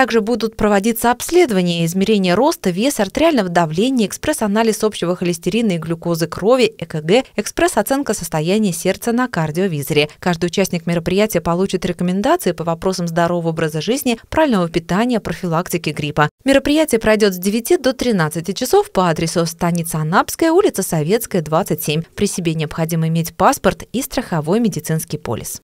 Также будут проводиться обследования, измерения роста, вес, артериального давления, экспресс-анализ общего холестерина и глюкозы крови, ЭКГ, экспресс-оценка состояния сердца на кардиовизоре. Каждый участник мероприятия получит рекомендации по вопросам здорового образа жизни, правильного питания, профилактики гриппа. Мероприятие пройдет с 9 до 13 часов по адресу станица Анапская, улица Советская, 27. При себе необходимо иметь паспорт и страховой медицинский полис.